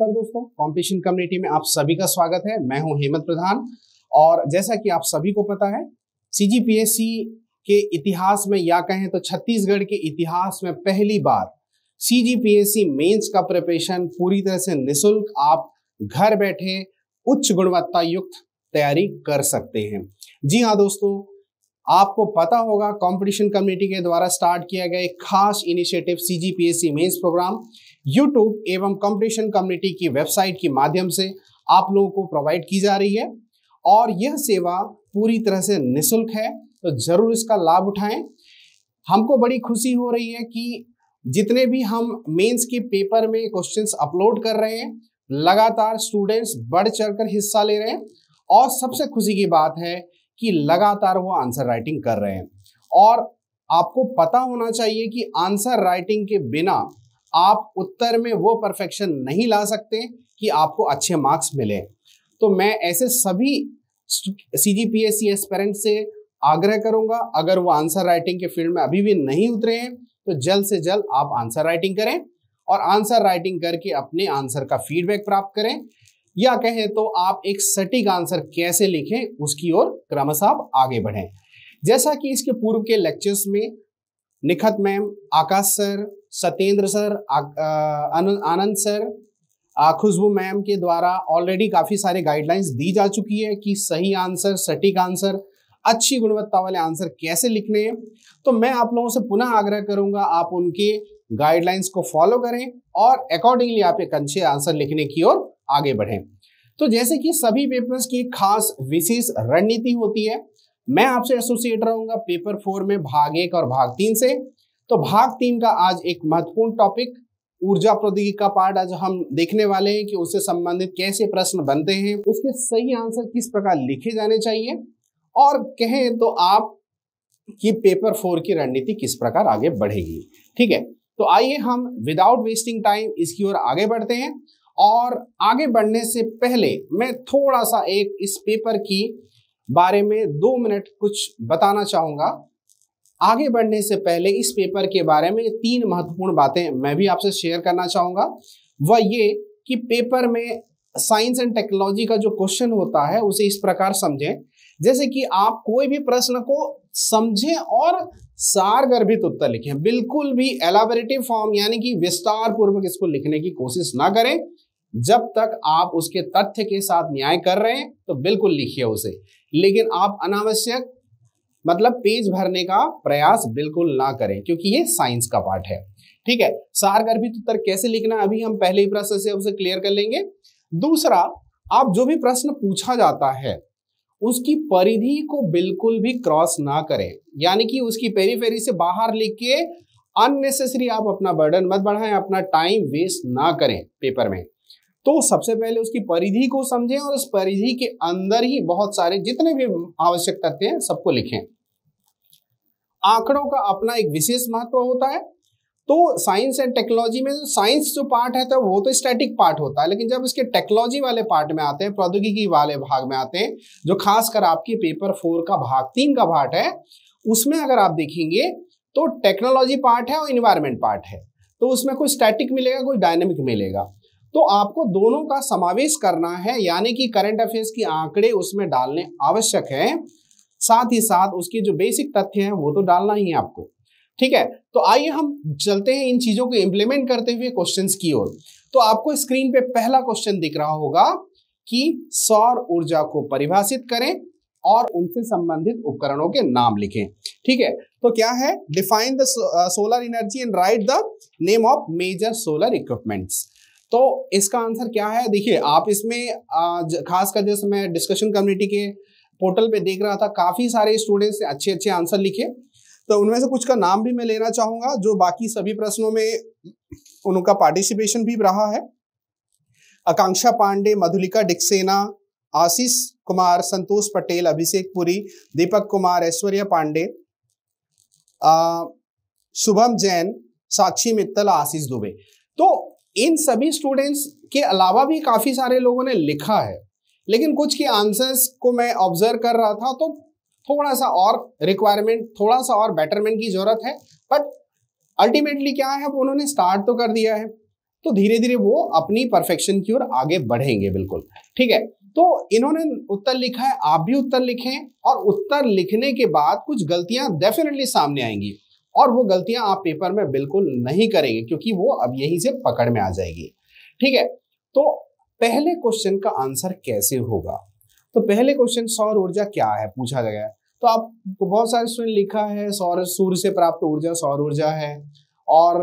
नमस्कार दोस्तों competition community में आप सभी का स्वागत है मैं हूं हेमंत प्रधान और जैसा कि आप सभी को पता है सीजीपीएससी के इतिहास में या कहें तो छत्तीसगढ़ के इतिहास में पहली बार सीजीपीएससी मेंस का प्रिपरेशन पूरी तरह से निशुल्क आप घर बैठे उच्च गुणवत्ता युक्त तैयारी कर सकते हैं जी हाँ दोस्तों आपको पता होगा कंपटीशन कम्युनिटी के द्वारा स्टार्ट किया गया एक खास initiative CGPSC mains program YouTube एवं कंपटीशन कम्युनिटी की वेबसाइट के माध्यम से आप लोगों को प्रोवाइड की जा रही है और यह सेवा पूरी तरह से निशुल्क है तो ज़रूर इसका लाभ उठाएं हमको बड़ी खुशी हो रही है कि जितने भी हम मेंस के पेपर में क्वेश्चंस अपलोड कर रहे हैं लगातार स्टूडेंट्स बढ़ चढ़कर हिस्सा ले रहे हैं और सबसे खुशी की बात है कि लगातार वो आंसर राइटिंग कर रहे हैं और आपको पता होना चाहिए कि आंसर राइटिंग के बिना आप उत्तर में वो परफेक्शन नहीं ला सकते कि आपको अच्छे मार्क्स मिले तो मैं ऐसे सभी सी जी पी एस सी से आग्रह करूंगा अगर वो आंसर राइटिंग के फील्ड में अभी भी नहीं उतरे हैं तो जल्द से जल्द आप आंसर राइटिंग करें और आंसर राइटिंग करके अपने आंसर का फीडबैक प्राप्त करें या कहें तो आप एक सटीक आंसर कैसे लिखें उसकी ओर क्रमशः आगे बढ़ें जैसा कि इसके पूर्व के लेक्चर्स में Nikhat ma'am Akash sir Satyendra sir Anand sir Khushboo ma'am के द्वारा ऑलरेडी काफ़ी सारे गाइडलाइंस दी जा चुकी है कि सही आंसर सटीक आंसर अच्छी गुणवत्ता वाले आंसर कैसे लिखने हैं तो मैं आप लोगों से पुनः आग्रह करूंगा आप उनके गाइडलाइंस को फॉलो करें और अकॉर्डिंगली आप एक अच्छे आंसर लिखने की ओर आगे बढ़ें तो जैसे कि सभी पेपर्स की खास विशेष रणनीति होती है मैं आपसे एसोसिएट रहूंगा पेपर फोर में भाग एक और भाग तीन से तो भाग तीन का आज एक महत्वपूर्ण टॉपिक ऊर्जा प्रौद्योगिकी का पार्ट आज हम देखने वाले हैं कि उससे संबंधित कैसे प्रश्न बनते हैं उसके सही आंसर किस प्रकार लिखे जाने चाहिए और कहें तो आप कि पेपर फोर की रणनीति किस प्रकार आगे बढ़ेगी ठीक है तो आइए हम विदाउट वेस्टिंग टाइम इसकी ओर आगे बढ़ते हैं और आगे बढ़ने से पहले मैं थोड़ा सा एक इस पेपर की बारे में दो मिनट कुछ बताना चाहूँगा आगे बढ़ने से पहले इस पेपर के बारे में तीन महत्वपूर्ण बातें मैं भी आपसे शेयर करना चाहूँगा वह ये कि पेपर में साइंस एंड टेक्नोलॉजी का जो क्वेश्चन होता है उसे इस प्रकार समझें जैसे कि आप कोई भी प्रश्न को समझें और सारगर्भित उत्तर लिखें बिल्कुल भी एलाबरेटिव फॉर्म यानी कि विस्तार पूर्वक इसको लिखने की कोशिश ना करें जब तक आप उसके तथ्य के साथ न्याय कर रहे हैं तो बिल्कुल लिखिए उसे लेकिन आप अनावश्यक मतलब पेज भरने का प्रयास बिल्कुल ना करें क्योंकि ये साइंस का पार्ट है ठीक है सार गर्भित तो उत्तर कैसे लिखना अभी हम पहले ही प्रश्न से उसे क्लियर कर लेंगे दूसरा आप जो भी प्रश्न पूछा जाता है उसकी परिधि को बिल्कुल भी क्रॉस ना करें यानी कि उसकी फेरी से बाहर लिख के अननेसेसरी आप अपना बर्डन मत बढ़ाएं अपना टाइम वेस्ट ना करें पेपर में तो सबसे पहले उसकी परिधि को समझें और उस परिधि के अंदर ही बहुत सारे जितने भी आवश्यक तथ्य हैं सबको लिखें आंकड़ों का अपना एक विशेष महत्व होता है तो साइंस एंड टेक्नोलॉजी में साइंस जो पार्ट है तो वो तो स्टैटिक पार्ट होता है लेकिन जब इसके टेक्नोलॉजी वाले पार्ट में आते हैं प्रौद्योगिकी वाले भाग में आते हैं जो खासकर आपके पेपर फोर का भाग तीन का पार्ट है उसमें अगर आप देखेंगे तो टेक्नोलॉजी पार्ट है और इन्वायरमेंट पार्ट है तो उसमें कोई स्टैटिक मिलेगा कोई डायनेमिक मिलेगा तो आपको दोनों का समावेश करना है यानी कि करंट अफेयर्स की आंकड़े उसमें डालने आवश्यक है साथ ही साथ उसकी जो बेसिक तथ्य है वो तो डालना ही है आपको ठीक है तो आइए हम चलते हैं इन चीजों को इंप्लीमेंट करते हुए क्वेश्चंस की ओर तो आपको स्क्रीन पे पहला क्वेश्चन दिख रहा होगा कि सौर ऊर्जा को परिभाषित करें और उनसे संबंधित उपकरणों के नाम लिखें ठीक है तो क्या है define the solar energy and write the name of major solar equipments तो इसका आंसर क्या है देखिए आप इसमें खासकर जैसे मैं डिस्कशन कम्युनिटी के पोर्टल पे देख रहा था काफ़ी सारे स्टूडेंट्स ने अच्छे अच्छे आंसर लिखे तो उनमें से कुछ का नाम भी मैं लेना चाहूंगा जो बाकी सभी प्रश्नों में उनका पार्टिसिपेशन भी रहा है आकांक्षा पांडे मधुलिका डिक्सेना आशीष कुमार संतोष पटेल अभिषेक पुरी दीपक कुमार ऐश्वर्या पांडे शुभम जैन साक्षी मित्तल आशीष दुबे तो इन सभी स्टूडेंट्स के अलावा भी काफ़ी सारे लोगों ने लिखा है लेकिन कुछ के आंसर्स को मैं ऑब्जर्व कर रहा था तो थोड़ा सा और रिक्वायरमेंट थोड़ा सा और बेटरमेंट की ज़रूरत है बट अल्टीमेटली क्या है उन्होंने स्टार्ट तो कर दिया है तो धीरे धीरे वो अपनी परफेक्शन की ओर आगे बढ़ेंगे बिल्कुल ठीक है तो इन्होंने उत्तर लिखा है आप भी उत्तर लिखें और उत्तर लिखने के बाद कुछ गलतियां डेफिनेटली सामने आएंगी और वो गलतियां आप पेपर में बिल्कुल नहीं करेंगे क्योंकि वो अब यहीं से पकड़ में आ जाएगी ठीक है तो पहले क्वेश्चन का आंसर कैसे होगा तो पहले क्वेश्चन सौर ऊर्जा क्या है पूछा गया है तो आप बहुत सारे स्टूडेंट लिखा है सौर सूर्य से प्राप्त ऊर्जा सौर ऊर्जा है और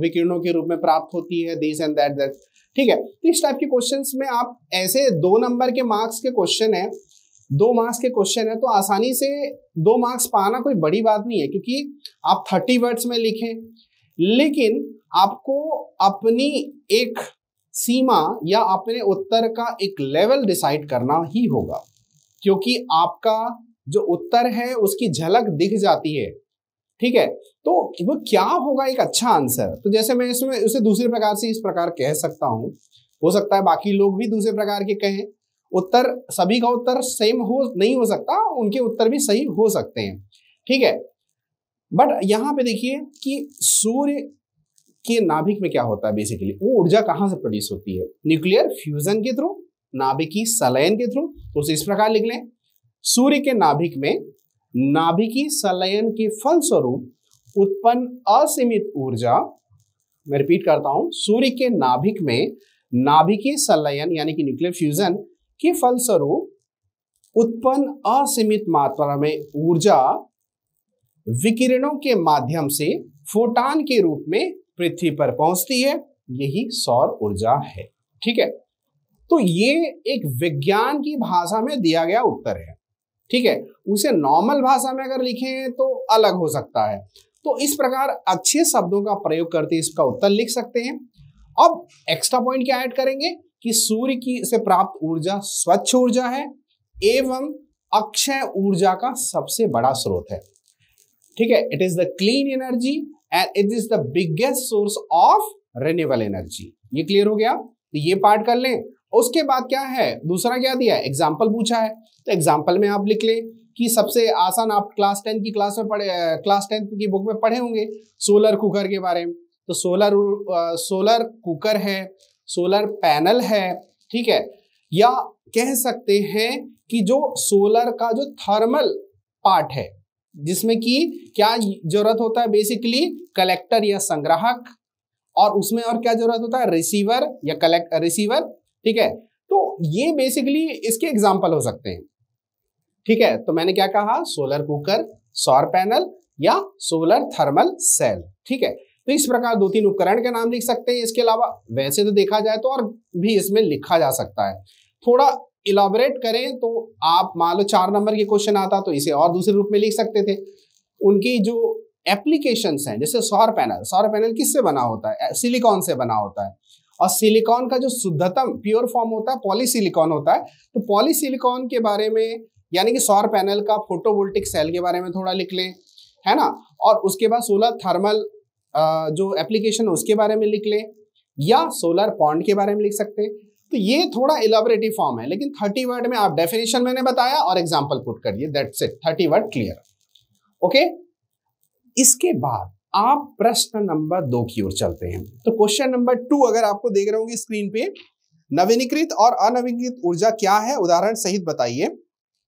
विकिरणों के रूप में प्राप्त होती है दिस एंड दैट दैट ठीक है तो इस टाइप के क्वेश्चंस में आप ऐसे दो नंबर के मार्क्स के क्वेश्चन हैं दो मार्क्स के क्वेश्चन है तो आसानी से दो मार्क्स पाना कोई बड़ी बात नहीं है क्योंकि आप थर्टी वर्ड्स में लिखें लेकिन आपको अपनी एक सीमा या अपने उत्तर का एक लेवल डिसाइड करना ही होगा क्योंकि आपका जो उत्तर है उसकी झलक दिख जाती है ठीक है तो वो क्या होगा एक अच्छा आंसर तो जैसे मैं इसमें उसे दूसरे प्रकार से इस प्रकार कह सकता हूं हो सकता है बाकी लोग भी दूसरे प्रकार के कहें उत्तर सभी का उत्तर सेम हो नहीं हो सकता उनके उत्तर भी सही हो सकते हैं ठीक है बट यहां पे देखिए कि सूर्य के नाभिक में क्या होता है बेसिकली वो ऊर्जा कहां से प्रोड्यूस होती है न्यूक्लियर फ्यूजन के थ्रू नाभिकी सलयन के थ्रू तो उसे इस प्रकार लिख लें सूर्य के नाभिक में नाभिकी सलयन के फलस्वरूप उत्पन्न असीमित ऊर्जा मैं रिपीट करता हूं सूर्य के नाभिक में नाभिकीय संलयन यानी कि न्यूक्लियर फ्यूजन के फलस्वरूप उत्पन्न असीमित मात्रा में ऊर्जा विकिरणों के माध्यम से फोटान के रूप में पृथ्वी पर पहुंचती है यही सौर ऊर्जा है ठीक है तो ये एक विज्ञान की भाषा में दिया गया उत्तर है ठीक है उसे नॉर्मल भाषा में अगर लिखें तो अलग हो सकता है तो इस प्रकार अच्छे शब्दों का प्रयोग करते इसका उत्तर लिख सकते हैं अब एक्स्ट्रा पॉइंट क्या ऐड करेंगे कि सूर्य की से प्राप्त ऊर्जा स्वच्छ ऊर्जा है एवं अक्षय ऊर्जा का सबसे बड़ा स्रोत है ठीक है it is the clean energy and it is the biggest source of renewable energy ये क्लियर हो गया तो ये पार्ट कर लें उसके बाद क्या है दूसरा क्या दिया एग्जाम्पल पूछा है तो एग्जाम्पल में आप लिख लें कि सबसे आसान आप क्लास टेंथ की क्लास में पढ़े क्लास टेंथ की बुक में पढ़े होंगे सोलर कुकर के बारे में तो सोलर सोलर कुकर है सोलर पैनल है ठीक है या कह सकते हैं कि जो सोलर का जो थर्मल पार्ट है जिसमें कि क्या जरूरत होता है बेसिकली कलेक्टर या संग्राहक और उसमें और क्या जरूरत होता है रिसीवर या कलेक्ट रिसीवर ठीक है तो ये बेसिकली इसके एग्जाम्पल हो सकते हैं ठीक है तो मैंने क्या कहा सोलर कुकर सौर पैनल या सोलर थर्मल सेल ठीक है तो इस प्रकार दो तीन उपकरण के नाम लिख सकते हैं इसके अलावा वैसे तो देखा जाए तो और भी इसमें लिखा जा सकता है थोड़ा इलाबोरेट करें तो आप मान लो चार नंबर के क्वेश्चन आता तो इसे और दूसरे रूप में लिख सकते थे उनकी जो एप्लीकेशन हैं जैसे सौर पैनल सौर पैनल किससे बना होता है सिलिकॉन से बना होता है और सिलिकॉन का जो शुद्धतम प्योर फॉर्म होता है पॉलीसिलिकॉन होता है तो पॉलीसिलिकॉन के बारे में यानी कि सौर पैनल का फोटोवोल्टिक सेल के बारे में थोड़ा लिख लें है ना और उसके बाद सोलर थर्मल जो एप्लीकेशन है उसके बारे में लिख लें या सोलर पॉन्ड के बारे में लिख सकते हैं तो ये थोड़ा इलाबरेटिव फॉर्म है लेकिन थर्टी वर्ड में आप डेफिनेशन मैंने बताया और एग्जाम्पल पुट करिए that's it thirty word clear okay इसके बाद आप प्रश्न नंबर दो की ओर चलते हैं तो क्वेश्चन नंबर टू अगर आपको देख रहे होंगे स्क्रीन पे नवीनीकृत और अनवीनीकृत ऊर्जा क्या है उदाहरण सहित बताइए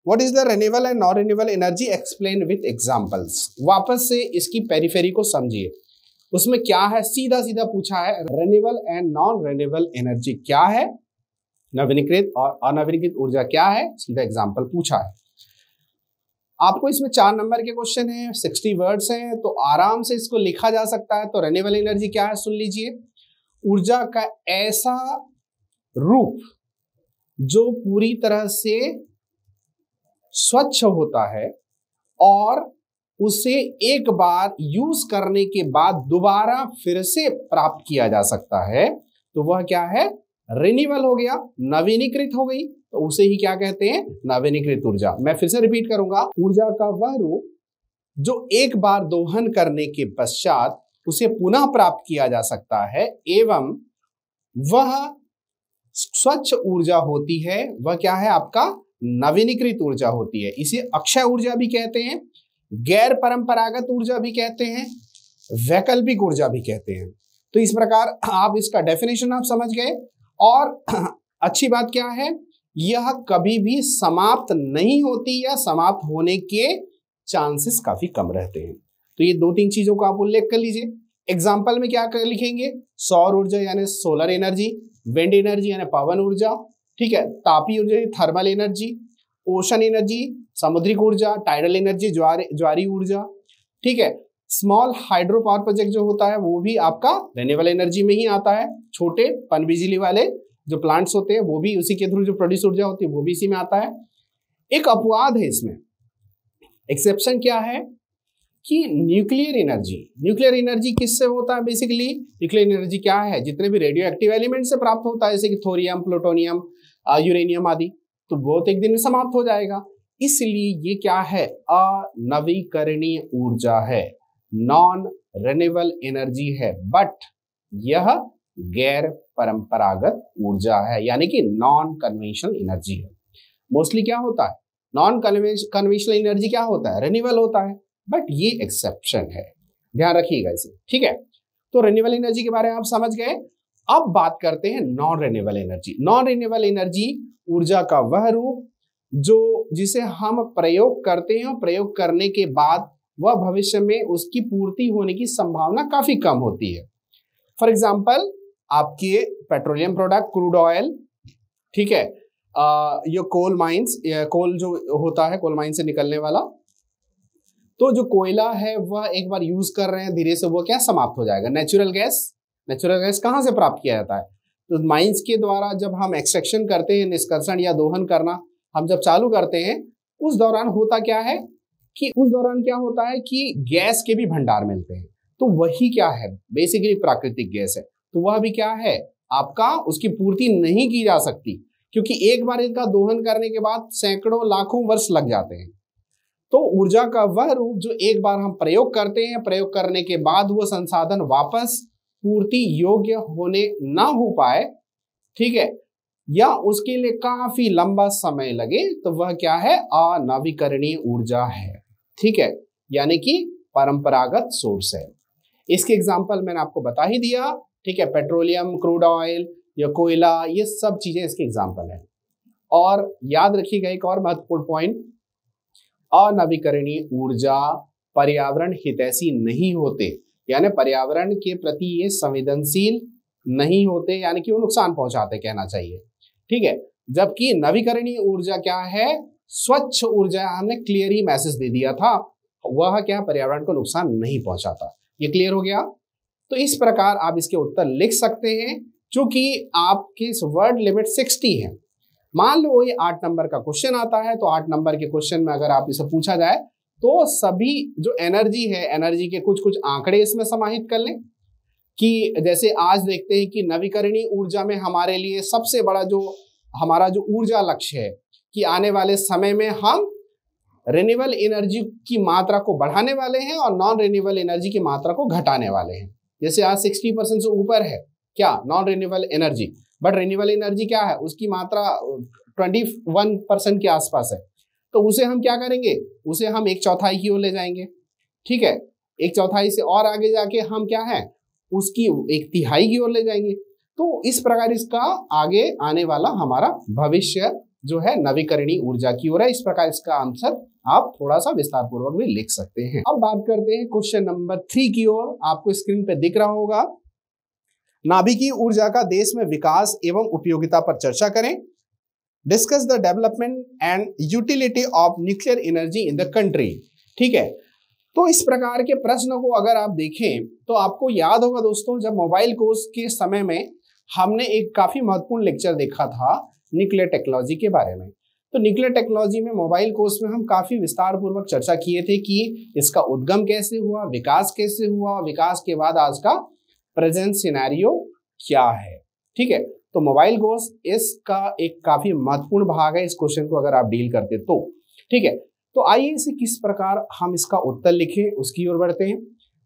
what is the renewable and non renewable energy explain with examples वापस से इसकी पेरीफेरी को समझिए उसमें क्या है सीधा सीधा पूछा है renewable and non renewable energy क्या है नवीनीकृत और अनवीनीकृत ऊर्जा क्या है सीधा एग्जाम्पल पूछा है आपको इसमें चार नंबर के क्वेश्चन हैं, सिक्सटी वर्ड्स हैं तो आराम से इसको लिखा जा सकता है तो रेन्यूएबल एनर्जी क्या है सुन लीजिए ऊर्जा का ऐसा रूप जो पूरी तरह से स्वच्छ होता है और उसे एक बार यूज करने के बाद दोबारा फिर से प्राप्त किया जा सकता है तो वह क्या है रिन्यूअल हो गया नवीनीकृत हो गई तो उसे ही क्या कहते हैं नवीनीकृत ऊर्जा मैं फिर से रिपीट करूंगा ऊर्जा का वह रूप जो एक बार दोहन करने के पश्चात उसे पुनः प्राप्त किया जा सकता है एवं वह स्वच्छ ऊर्जा होती है वह क्या है आपका नवीनीकृत ऊर्जा होती है इसे अक्षय ऊर्जा भी कहते हैं गैर परंपरागत ऊर्जा भी कहते हैं वैकल्पिक ऊर्जा भी कहते हैं तो इस प्रकार आप इसका डेफिनेशन आप समझ गए और अच्छी बात क्या है यह कभी भी समाप्त नहीं होती या समाप्त होने के चांसेस काफी कम रहते हैं तो ये दो तीन चीजों का आप उल्लेख कर लीजिए एग्जाम्पल में क्या कर लिखेंगे सौर ऊर्जा यानी सोलर एनर्जी विंड एनर्जी यानी पवन ऊर्जा ठीक है तापी ऊर्जा थर्मल एनर्जी ओशन एनर्जी सामुद्रिक ऊर्जा टाइडल एनर्जी ज्वारी ऊर्जा ठीक है स्मॉल हाइड्रो पावर प्रोजेक्ट जो होता है वो भी आपका रेन्यूएबल एनर्जी में ही आता है छोटे पन बिजली वाले जो प्लांट्स होते हैं वो भी उसी के थ्रू जो प्रोड्यूस ऊर्जा होती है वो भी इसी में आता है एक अपवाद है इसमें एक्सेप्शन क्या है कि न्यूक्लियर एनर्जी न्यूक्लियर एनर्जी किससे होता है बेसिकली न्यूक्लियर एनर्जी क्या है जितने भी रेडियो एक्टिव एलिमेंट से प्राप्त होता है जैसे कि थोरियम प्लूटोनियम यूरेनियम आदि तो वो तो एक दिन में समाप्त हो जाएगा इसलिए ये क्या है अनवीकरणीय ऊर्जा है नॉन रेन्यूएबल एनर्जी है बट यह गैर परंपरागत ऊर्जा है यानी कि नॉन कन्वेंशनल एनर्जी है मोस्टली क्या होता है नॉन कन्वेंशनल एनर्जी क्या होता है रेन्यूएबल होता है बट ये एक्सेप्शन है ध्यान रखिएगा इसे ठीक है तो रेन्यूएबल एनर्जी के बारे में आप समझ गए अब बात करते हैं non renewable energy non renewable energy ऊर्जा का वह रूप जो जिसे हम प्रयोग करते हैं और प्रयोग करने के बाद वह भविष्य में उसकी पूर्ति होने की संभावना काफी कम होती है फॉर एग्जाम्पल आपके पेट्रोलियम प्रोडक्ट क्रूड ऑयल ठीक है आ, यो कोल माइंस कोल जो होता है कोल माइन से निकलने वाला तो जो कोयला है वह एक बार यूज कर रहे हैं धीरे से वह क्या समाप्त हो जाएगा नेचुरल गैस नेचुरल गैस कहाँ से प्राप्त किया जाता है तो माइंस के द्वारा जब हम एक्सट्रैक्शन करते हैं निष्कर्षण या दोहन करना हम जब चालू करते हैं उस दौरान होता क्या है कि उस दौरान क्या होता है कि गैस के भी भंडार मिलते हैं तो वही क्या है बेसिकली प्राकृतिक गैस है तो वह भी क्या है आपका उसकी पूर्ति नहीं की जा सकती क्योंकि एक बार इनका दोहन करने के बाद सैकड़ों लाखों वर्ष लग जाते हैं तो ऊर्जा का वह रूप जो एक बार हम प्रयोग करते हैं प्रयोग करने के बाद वह संसाधन वापस पूर्ति योग्य होने ना हो पाए ठीक है या उसके लिए काफी लंबा समय लगे तो वह क्या है अनवीकरणीय ऊर्जा है ठीक है यानी कि परंपरागत सोर्स है इसके एग्जाम्पल मैंने आपको बता ही दिया ठीक है पेट्रोलियम क्रूड ऑयल या कोयला ये सब चीजें इसके एग्जाम्पल है और याद रखिएगा एक और महत्वपूर्ण पॉइंट अनवीकरणीय ऊर्जा पर्यावरण हितैषी नहीं होते यानी पर्यावरण के प्रति ये संवेदनशील नहीं होते यानी कि वो नुकसान पहुंचाते कहना चाहिए ठीक है जबकि नवीकरणीय ऊर्जा क्या है स्वच्छ ऊर्जा हमने क्लियर ही मैसेज दे दिया था वह क्या पर्यावरण को नुकसान नहीं पहुंचाता ये क्लियर हो गया तो इस प्रकार आप इसके उत्तर लिख सकते हैं चूंकि आपके वर्ड लिमिट 60 है मान लो ये आठ नंबर का क्वेश्चन आता है तो आठ नंबर के क्वेश्चन में अगर आप इसे पूछा जाए तो सभी जो एनर्जी है एनर्जी के कुछ कुछ आंकड़े इसमें समाहित कर लें कि जैसे आज देखते हैं कि नवीकरणीय ऊर्जा में हमारे लिए सबसे बड़ा जो हमारा जो ऊर्जा लक्ष्य है कि आने वाले समय में हम रिन्यूबल एनर्जी की मात्रा को बढ़ाने वाले हैं और नॉन रिन्यूबल एनर्जी की मात्रा को घटाने वाले हैं जैसे आज सिक्सटी परसेंट से ऊपर है क्या non renewable energy but renewable energy क्या है उसकी मात्रा ट्वेंटी वन परसेंट के आसपास है तो उसे हम क्या करेंगे उसे हम एक चौथाई की ओर ले जाएंगे ठीक है एक चौथाई से और आगे जाके हम क्या है उसकी एक तिहाई की ओर ले जाएंगे तो इस प्रकार इसका आगे आने वाला हमारा भविष्य जो है नवीकरणीय ऊर्जा की ओर है इस प्रकार इसका आंसर आप थोड़ा सा विस्तार पूर्वक भी लिख सकते हैं अब बात करते हैं क्वेश्चन नंबर थ्री की ओर आपको स्क्रीन पर दिख रहा होगा नाभिकीय ऊर्जा का देश में विकास एवं उपयोगिता पर चर्चा करें discuss the development and utility of nuclear energy in the country ठीक है तो इस प्रकार के प्रश्न को अगर आप देखें तो आपको याद होगा दोस्तों जब मोबाइल कोर्स के समय में हमने एक काफ़ी महत्वपूर्ण लेक्चर देखा था न्यूक्लियर टेक्नोलॉजी के बारे में तो न्यूक्लियर टेक्नोलॉजी में मोबाइल कोर्स में हम काफ़ी विस्तार पूर्वक चर्चा किए थे कि इसका उद्गम कैसे हुआ विकास कैसे हुआ और विकास के बाद आज का प्रेजेंट सिनेरियो क्या है ठीक है तो मोबाइल कोर्स इसका एक काफ़ी महत्वपूर्ण भाग है इस क्वेश्चन को अगर आप डील करते तो ठीक है तो आइए इसे किस प्रकार हम इसका उत्तर लिखें उसकी ओर बढ़ते हैं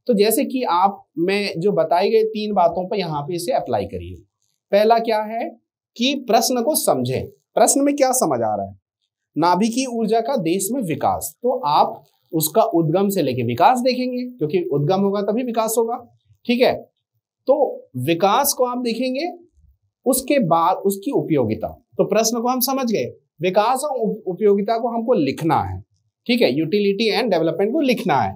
तो जैसे कि आप मैं जो बताई गई तीन बातों पर यहाँ पे इसे अप्लाई करिए पहला क्या है कि प्रश्न को समझें प्रश्न में क्या समझ आ रहा है नाभिकीय ऊर्जा का देश में विकास तो आप उसका उद्गम से लेके विकास देखेंगे क्योंकि उद्गम होगा तभी विकास होगा ठीक है तो विकास को आप देखेंगे उसके बाद उसकी उपयोगिता तो प्रश्न को हम समझ गए विकास और उपयोगिता को हमको लिखना है ठीक है यूटिलिटी एंड डेवलपमेंट को लिखना है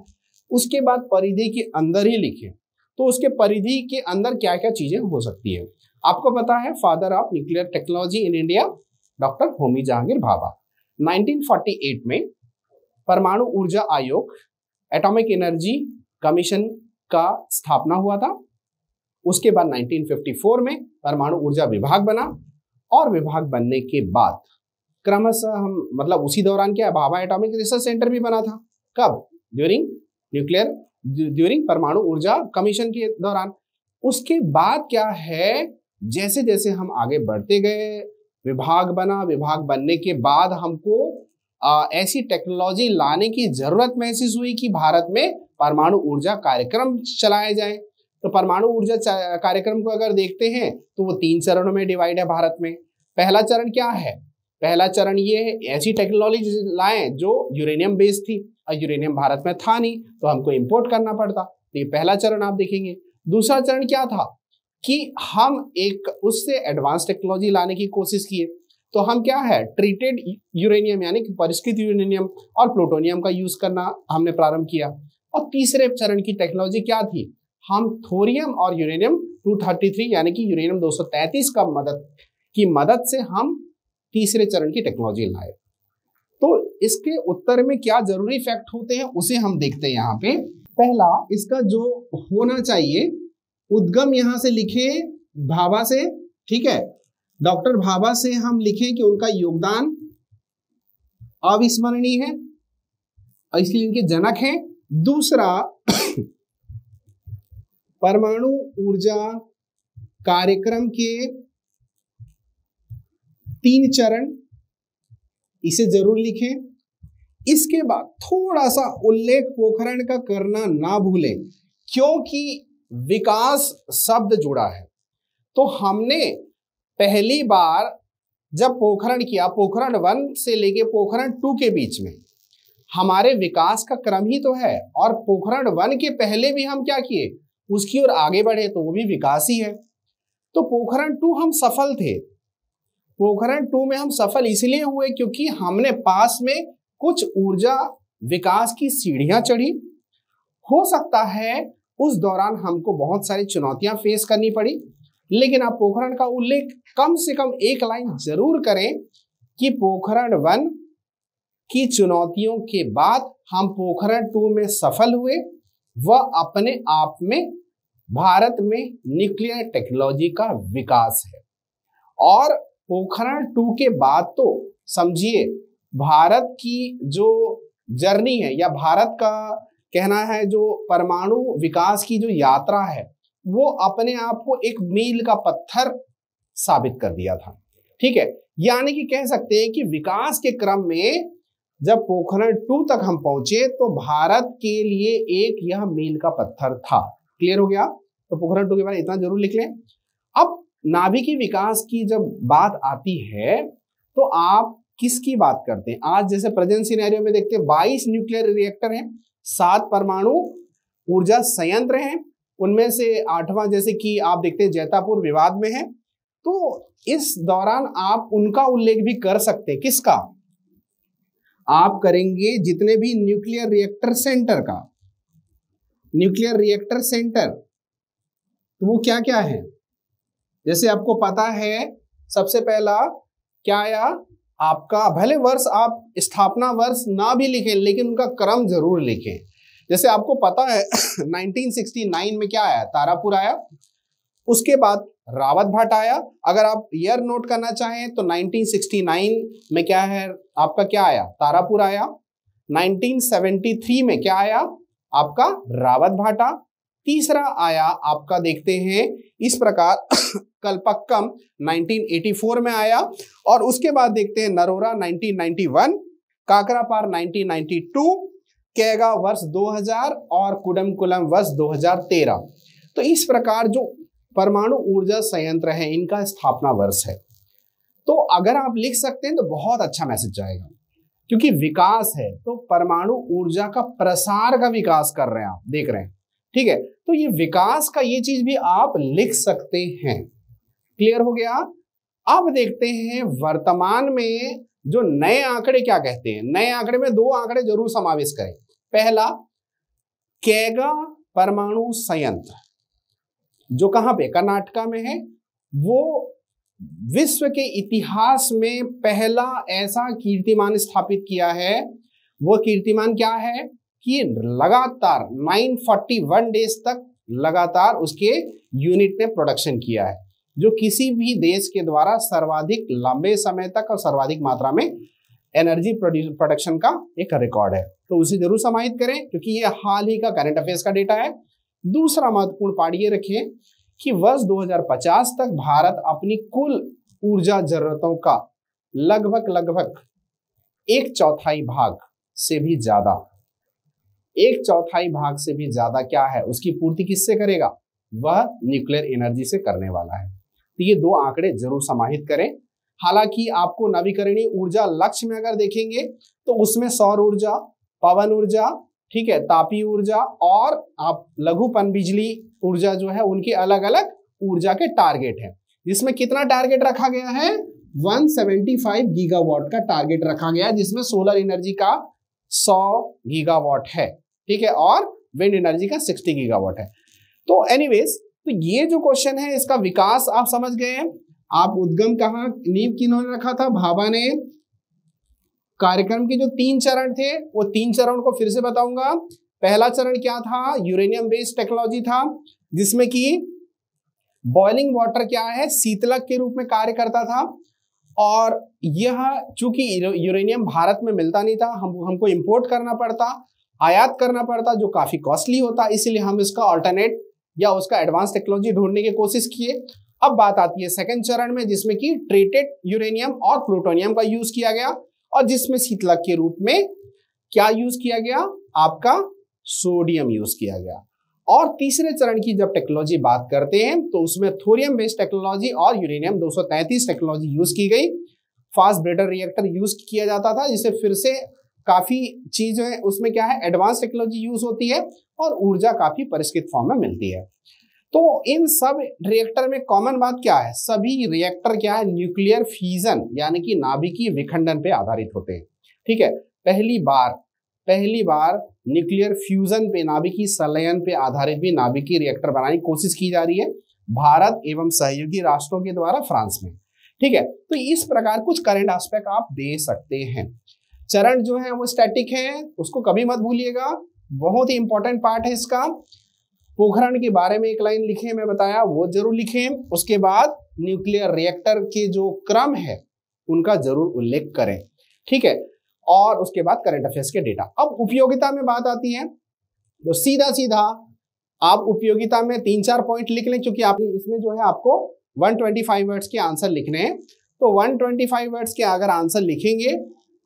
उसके बाद परिधि के अंदर ही लिखें तो उसके परिधि के अंदर क्या क्या चीज़ें हो सकती है आपको पता है father of nuclear technology in India doctor Homi Jehangir Bhabha 1948 में परमाणु ऊर्जा आयोग एटॉमिक एनर्जी कमीशन का स्थापना हुआ था उसके बाद 1954 में परमाणु ऊर्जा विभाग बना और विभाग बनने के बाद क्रमशः हम मतलब उसी दौरान क्या भाभा एटॉमिक रिसर्च सेंटर भी बना था कब ड्यूरिंग न्यूक्लियर ड्यूरिंग परमाणु ऊर्जा कमीशन के दौरान उसके बाद क्या है जैसे जैसे हम आगे बढ़ते गए विभाग बना विभाग बनने के बाद हमको आ, ऐसी टेक्नोलॉजी लाने की जरूरत महसूस हुई कि भारत में परमाणु ऊर्जा कार्यक्रम चलाए जाए तो परमाणु ऊर्जा कार्यक्रम को अगर देखते हैं तो वो तीन चरणों में डिवाइड है भारत में पहला चरण क्या है पहला चरण ये है ऐसी टेक्नोलॉजी लाएं जो यूरेनियम बेस्ड थी और यूरेनियम भारत में था नहीं तो हमको इम्पोर्ट करना पड़ता तो ये पहला चरण आप देखेंगे दूसरा चरण क्या था कि हम एक उससे एडवांस टेक्नोलॉजी लाने की कोशिश किए तो हम क्या है ट्रीटेड यूरेनियम यानी कि परिष्कृत यूरेनियम और प्लूटोनियम का यूज करना हमने प्रारंभ किया और तीसरे चरण की टेक्नोलॉजी क्या थी हम थोरियम और यूरेनियम 233 यानी कि यूरेनियम 233 का मदद की मदद से हम तीसरे चरण की टेक्नोलॉजी लाए तो इसके उत्तर में क्या जरूरी फैक्ट होते हैं उसे हम देखते हैं यहाँ पे पहला इसका जो होना चाहिए उद्गम यहां से लिखे भाभा से ठीक है डॉक्टर भाभा से हम लिखें कि उनका योगदान अविस्मरणीय है इसलिए इनके जनक हैं दूसरा परमाणु ऊर्जा कार्यक्रम के तीन चरण इसे जरूर लिखें इसके बाद थोड़ा सा उल्लेख पोखरण का करना ना भूलें क्योंकि विकास शब्द जुड़ा है तो हमने पहली बार जब पोखरण किया पोखरण वन से लेके पोखरण टू के बीच में हमारे विकास का क्रम ही तो है और पोखरण वन के पहले भी हम क्या किए उसकी ओर आगे बढ़े तो वो भी विकास ही है तो पोखरण टू हम सफल थे पोखरण टू में हम सफल इसलिए हुए क्योंकि हमने पास में कुछ ऊर्जा विकास की सीढ़ियां चढ़ी हो सकता है उस दौरान हमको बहुत सारी चुनौतियां फेस करनी पड़ी लेकिन आप पोखरण का उल्लेख कम से कम एक लाइन जरूर करें कि पोखरण वन की चुनौतियों के बाद हम पोखरण टू में सफल हुए व अपने आप में भारत में न्यूक्लियर टेक्नोलॉजी का विकास है और पोखरण टू के बाद तो समझिए भारत की जो जर्नी है या भारत का कहना है जो परमाणु विकास की जो यात्रा है वो अपने आप को एक मील का पत्थर साबित कर दिया था ठीक है यानी कि कह सकते हैं कि विकास के क्रम में जब पोखरण टू तक हम पहुंचे तो भारत के लिए एक यह मील का पत्थर था क्लियर हो गया तो पोखरण टू के बारे में इतना जरूर लिख लें अब नाभिकीय विकास की जब बात आती है तो आप किसकी बात करते हैं आज जैसे प्रेजेंट सिनेरियो में देखते हैं बाईस न्यूक्लियर रिएक्टर हैं सात परमाणु ऊर्जा संयंत्र हैं उनमें से आठवां जैसे कि आप देखते हैं जैतापुर विवाद में है तो इस दौरान आप उनका उल्लेख भी कर सकते हैं किसका आप करेंगे जितने भी न्यूक्लियर रिएक्टर सेंटर का न्यूक्लियर रिएक्टर सेंटर तो वो क्या क्या है जैसे आपको पता है सबसे पहला क्या आया आपका भले वर्ष आप स्थापना वर्ष ना भी लिखें लेकिन उनका क्रम जरूर लिखें जैसे आपको पता है 1969 में क्या आया तारापुर आया उसके बाद रावत भट्ट आया अगर आप ईयर नोट करना चाहें तो 1969 में क्या है आपका क्या आया तारापुर आया 1973 में क्या आया आपका रावत भाटा तीसरा आया आपका देखते हैं इस प्रकार कल्पक्कम 1984 में आया और उसके बाद देखते हैं नरोरा 1991 काकरापार 1992 कैगा वर्ष 2000 और कुडमकुलम वर्ष 2013 तो इस प्रकार जो परमाणु ऊर्जा संयंत्र है इनका स्थापना वर्ष है तो अगर आप लिख सकते हैं तो बहुत अच्छा मैसेज जाएगा क्योंकि विकास है तो परमाणु ऊर्जा का प्रसार का विकास कर रहे हैं आप देख रहे हैं ठीक है तो ये विकास का ये चीज भी आप लिख सकते हैं क्लियर हो गया अब देखते हैं वर्तमान में जो नए आंकड़े क्या कहते हैं नए आंकड़े में दो आंकड़े जरूर समावेश करें पहला कैगा परमाणु संयंत्र जो कहां पे कर्नाटका में है वो विश्व के इतिहास में पहला ऐसा कीर्तिमान स्थापित किया है वो कीर्तिमान क्या है कि लगातार 941 डेज तक लगातार उसके यूनिट ने प्रोडक्शन किया है जो किसी भी देश के द्वारा सर्वाधिक लंबे समय तक और सर्वाधिक मात्रा में एनर्जी प्रोडक्शन का एक रिकॉर्ड है तो उसे जरूर समाहित करें क्योंकि ये हाल ही का करंट अफेयर्स का डेटा है दूसरा महत्वपूर्ण पार्ट ये रखें कि वर्ष 2050 तक भारत अपनी कुल ऊर्जा जरूरतों का लगभग लगभग एक चौथाई भाग से भी ज्यादा एक चौथाई भाग से भी ज्यादा क्या है उसकी पूर्ति किससे करेगा वह न्यूक्लियर एनर्जी से करने वाला है तो ये दो आंकड़े जरूर समाहित करें हालांकि आपको नवीकरणीय ऊर्जा लक्ष्य में अगर देखेंगे तो उसमें सौर ऊर्जा पवन ऊर्जा ठीक है तापी ऊर्जा और आप लघु पन बिजली ऊर्जा जो है उनके अलग अलग ऊर्जा के टारगेट है जिसमें कितना टारगेट रखा गया है 175 गीगावाट का टारगेट रखा गया है जिसमें सोलर एनर्जी का 100 गीगावाट है ठीक है और विंड एनर्जी का 60 गीगावाट है तो एनीवेज तो ये जो क्वेश्चन है इसका विकास आप समझ गए हैं आप उद्गम कहा नींव किन्होंने रखा था भाभा ने कार्यक्रम के जो तीन चरण थे वो तीन चरण को फिर से बताऊंगा पहला चरण क्या था यूरेनियम बेस्ड टेक्नोलॉजी था जिसमें कि बॉइलिंग वाटर क्या है शीतलक के रूप में कार्य करता था और यह चूंकि यूरेनियम भारत में मिलता नहीं था हम हमको इंपोर्ट करना पड़ता आयात करना पड़ता जो काफ़ी कॉस्टली होता इसीलिए हम इसका ऑल्टरनेट या उसका एडवांस टेक्नोलॉजी ढूंढने की कोशिश किए अब बात आती है सेकेंड चरण में जिसमें कि ट्रेटेड यूरेनियम और प्लूटोनियम का यूज़ किया गया और जिसमें शीतलक के रूप में क्या यूज़ किया गया आपका सोडियम यूज़ किया गया और तीसरे चरण की जब टेक्नोलॉजी बात करते हैं तो उसमें थोरियम बेस्ड टेक्नोलॉजी और यूरेनियम 233 टेक्नोलॉजी यूज की गई फास्ट ब्रेडर रिएक्टर यूज किया जाता था जिसे फिर से काफी चीजें उसमें क्या है एडवांस टेक्नोलॉजी यूज होती है और ऊर्जा काफी परिष्कृत फॉर्म में मिलती है तो इन सब रिएक्टर में कॉमन बात क्या है सभी रिएक्टर क्या है न्यूक्लियर फ्यूजन यानी कि नाभिकीय विखंडन पे आधारित होते हैं ठीक है पहली बार पहली बार न्यूक्लियर फ्यूजन पे नाभिकीय संलयन पे आधारित भी नाभिकीय रिएक्टर बनाने की कोशिश की जा रही है भारत एवं सहयोगी राष्ट्रों के द्वारा फ्रांस में ठीक है तो इस प्रकार कुछ करेंट आस्पेक्ट आप दे सकते हैं चरण जो है वो स्टैटिक है उसको कभी मत भूलिएगा बहुत ही इंपॉर्टेंट पार्ट है इसका पोखरण के बारे में एक लाइन लिखे मैं बताया वो जरूर लिखे उसके बाद न्यूक्लियर रिएक्टर के जो क्रम है उनका जरूर उल्लेख करें ठीक है और उसके बाद करंट अफेयर्स के डेटा अब उपयोगिता में बात आती है तो सीधा सीधा आप उपयोगिता में तीन चार पॉइंट लिख लें क्योंकि आप इसमें जो है आपको 125 वर्ड्स के आंसर लिखने हैं तो 125 वर्ड्स के अगर आंसर लिखेंगे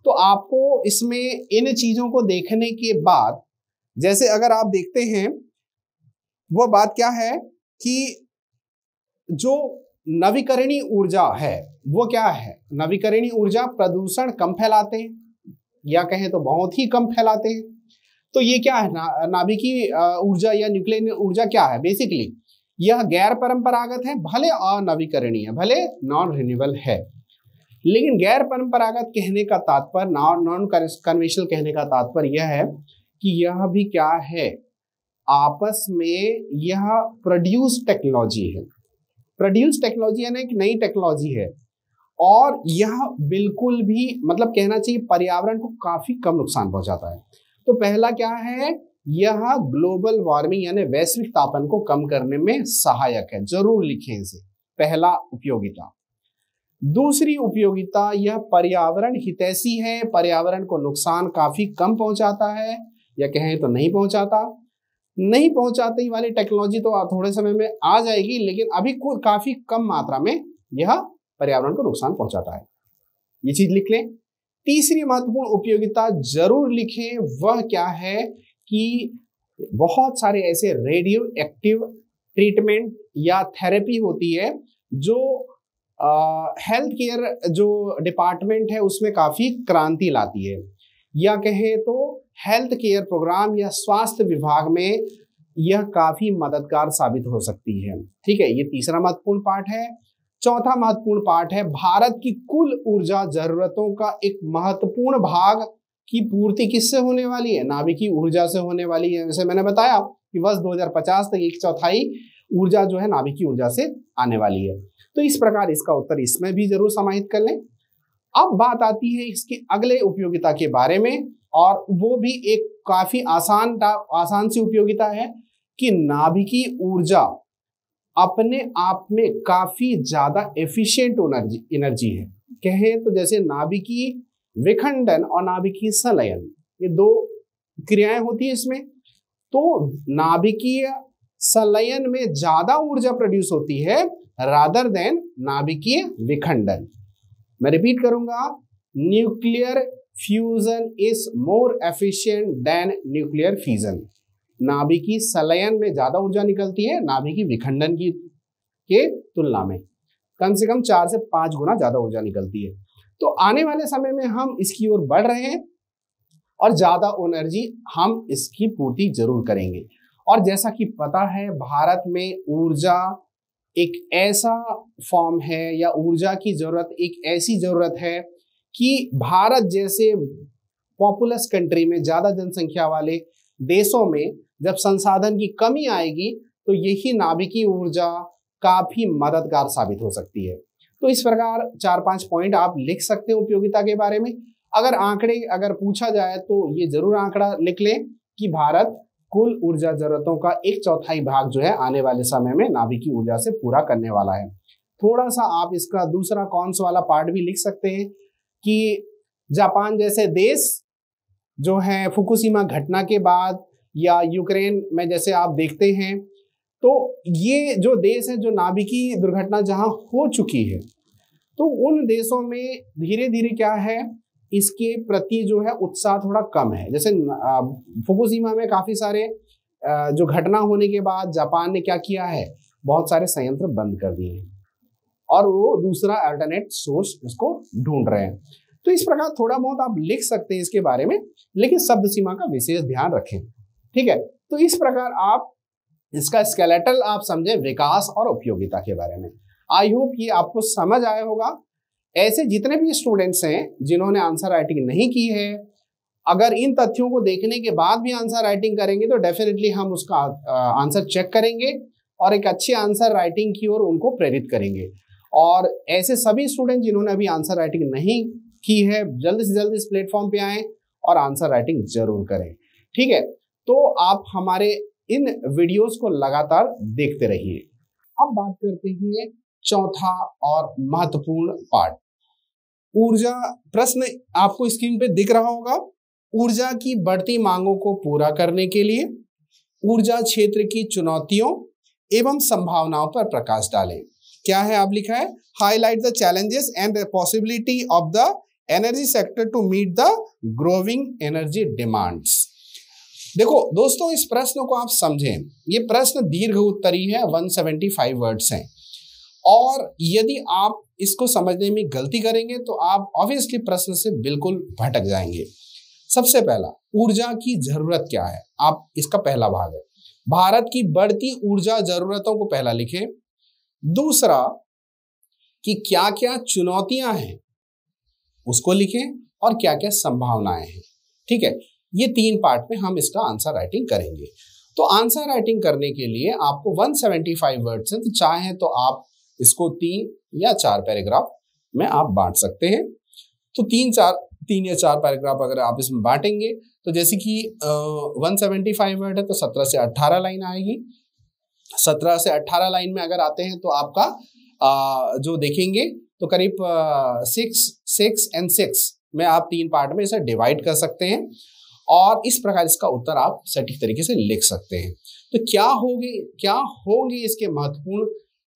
तो आपको इसमें इन चीजों को देखने के बाद जैसे अगर आप देखते हैं वो बात क्या है कि जो नवीकरणीय ऊर्जा है वो क्या है नवीकरणीय ऊर्जा प्रदूषण कम फैलाते हैं या कहें तो बहुत ही कम फैलाते हैं तो ये क्या है ना नाभिकी ऊर्जा या न्यूक्लियर ऊर्जा क्या है बेसिकली यह गैर परंपरागत है भले अनवीकरणीय भले नॉन रिन्यूएबल है लेकिन गैर परंपरागत कहने का तात्पर्य नॉन कन्वेंशनल कहने का तात्पर्य यह है कि यह भी क्या है आपस में यह प्रोड्यूस टेक्नोलॉजी है प्रोड्यूस टेक्नोलॉजी यानी एक नई टेक्नोलॉजी है और यह बिल्कुल भी मतलब कहना चाहिए पर्यावरण को काफी कम नुकसान पहुंचाता है तो पहला क्या है यह ग्लोबल वार्मिंग यानी वैश्विक तापन को कम करने में सहायक है जरूर लिखें इसे पहला उपयोगिता दूसरी उपयोगिता यह पर्यावरण हितैषी है पर्यावरण को नुकसान काफ़ी कम पहुंचाता है या कहें तो नहीं पहुंचाता नहीं पहुंचाती वाली टेक्नोलॉजी तो थोड़े समय में आ जाएगी लेकिन अभी काफ़ी कम मात्रा में यह पर्यावरण को नुकसान पहुंचाता है ये चीज़ लिख लें तीसरी महत्वपूर्ण उपयोगिता जरूर लिखें वह क्या है कि बहुत सारे ऐसे रेडियो एक्टिव ट्रीटमेंट या थेरेपी होती है जो हेल्थ केयर जो डिपार्टमेंट है उसमें काफ़ी क्रांति लाती है या कहें तो हेल्थ केयर प्रोग्राम या स्वास्थ्य विभाग में यह काफ़ी मददगार साबित हो सकती है ठीक है ये तीसरा महत्वपूर्ण पार्ट है चौथा महत्वपूर्ण पार्ट है भारत की कुल ऊर्जा जरूरतों का एक महत्वपूर्ण भाग की पूर्ति किससे होने वाली है नाभिकीय ऊर्जा से होने वाली है जैसे मैंने बताया कि वर्ष 2050 तक एक चौथाई ऊर्जा जो है नाभिकीय ऊर्जा से आने वाली है तो इस प्रकार इसका उत्तर इसमें भी जरूर समाहित कर लें अब बात आती है इसके अगले उपयोगिता के बारे में और वो भी एक काफी आसान आसान सी उपयोगिता है कि नाभिकीय ऊर्जा अपने आप में काफी ज्यादा एफिशिएंट एनर्जी एनर्जी है कहें तो जैसे नाभिकी विखंडन और नाभिकीय संलयन ये दो क्रियाएं होती है इसमें तो नाभिकीय संलयन में ज्यादा ऊर्जा प्रोड्यूस होती है रादर देन नाभिकीय विखंडन मैं रिपीट करूंगा nuclear fusion is more efficient than nuclear fusion नाभिकीय संलयन में ज्यादा ऊर्जा निकलती है नाभिकीय विखंडन की के तुलना में कम से कम चार से पांच गुना ज्यादा ऊर्जा निकलती है तो आने वाले समय में हम इसकी ओर बढ़ रहे हैं और ज्यादा एनर्जी हम इसकी पूर्ति जरूर करेंगे और जैसा कि पता है भारत में ऊर्जा एक ऐसा फॉर्म है या ऊर्जा की ज़रूरत एक ऐसी ज़रूरत है कि भारत जैसे पॉपुलस कंट्री में ज़्यादा जनसंख्या वाले देशों में जब संसाधन की कमी आएगी तो यही नाभिकीय ऊर्जा काफ़ी मददगार साबित हो सकती है तो इस प्रकार चार पांच पॉइंट आप लिख सकते हैं उपयोगिता के बारे में अगर आंकड़े अगर पूछा जाए तो ये जरूर आंकड़ा लिख लें कि भारत कुल ऊर्जा जरूरतों का एक चौथाई भाग जो है आने वाले समय में नाभिकीय ऊर्जा से पूरा करने वाला है थोड़ा सा आप इसका दूसरा सा वाला पार्ट भी लिख सकते हैं कि जापान जैसे देश जो है फुकुशिमा घटना के बाद या यूक्रेन में जैसे आप देखते हैं तो ये जो देश है जो नाभिकीय दुर्घटना जहाँ हो चुकी है तो उन देशों में धीरे धीरे क्या है इसके प्रति जो है उत्साह थोड़ा कम है जैसे फुकुशिमा में काफ़ी सारे जो घटना होने के बाद जापान ने क्या किया है बहुत सारे संयंत्र बंद कर दिए हैं और वो दूसरा अल्टरनेट सोर्स उसको ढूंढ रहे हैं तो इस प्रकार थोड़ा बहुत आप लिख सकते हैं इसके बारे में लेकिन शब्द सीमा का विशेष ध्यान रखें ठीक है तो इस प्रकार आप इसका स्केलेटल आप समझें विकास और उपयोगिता के बारे में आई होप ये आपको समझ आया होगा ऐसे जितने भी स्टूडेंट्स हैं जिन्होंने आंसर राइटिंग नहीं की है अगर इन तथ्यों को देखने के बाद भी आंसर राइटिंग करेंगे तो डेफिनेटली हम उसका आंसर चेक करेंगे और एक अच्छी आंसर राइटिंग की ओर उनको प्रेरित करेंगे और ऐसे सभी स्टूडेंट जिन्होंने अभी आंसर राइटिंग नहीं की है जल्द से जल्द इस प्लेटफॉर्म पे आएँ और आंसर राइटिंग जरूर करें ठीक है तो आप हमारे इन वीडियोस को लगातार देखते रहिए अब बात करते हैं चौथा और महत्वपूर्ण पार्ट ऊर्जा प्रश्न आपको स्क्रीन पे दिख रहा होगा ऊर्जा की बढ़ती मांगों को पूरा करने के लिए ऊर्जा क्षेत्र की चुनौतियों एवं संभावनाओं पर प्रकाश डालें क्या है आप लिखा है highlight the challenges and possibility of the energy sector to meet the growing energy demands देखो दोस्तों इस प्रश्न को आप समझें ये प्रश्न दीर्घ उत्तरी है 175 वर्ड्स हैं और यदि आप इसको समझने में गलती करेंगे तो आप ऑब्वियसली प्रश्न से बिल्कुल भटक जाएंगे सबसे पहला ऊर्जा की जरूरत क्या है आप इसका पहला भाग है भारत की बढ़ती ऊर्जा जरूरतों को पहला लिखें दूसरा कि क्या क्या चुनौतियां हैं उसको लिखें और क्या क्या संभावनाएं हैं ठीक है ये तीन पार्ट में हम इसका आंसर राइटिंग करेंगे तो आंसर राइटिंग करने के लिए आपको 175 वर्ड्स हैं तो चाहे तो आप इसको तीन या चार पैराग्राफ में आप बांट सकते हैं तो तीन चार तीन या चार पैराग्राफ अगर आप इसमें बांटेंगे तो जैसे कि वन सेवेंटी फाइव वर्ड है तो सत्रह से अट्ठारह लाइन आएगी सत्रह से अट्ठारह लाइन में अगर आते हैं तो आपका आ, जो देखेंगे तो करीब सिक्स सिक्स एंड सिक्स में आप तीन पार्ट में इसे डिवाइड कर सकते हैं और इस प्रकार इसका उत्तर आप सटीक तरीके से लिख सकते हैं तो क्या होगी क्या होंगे इसके महत्वपूर्ण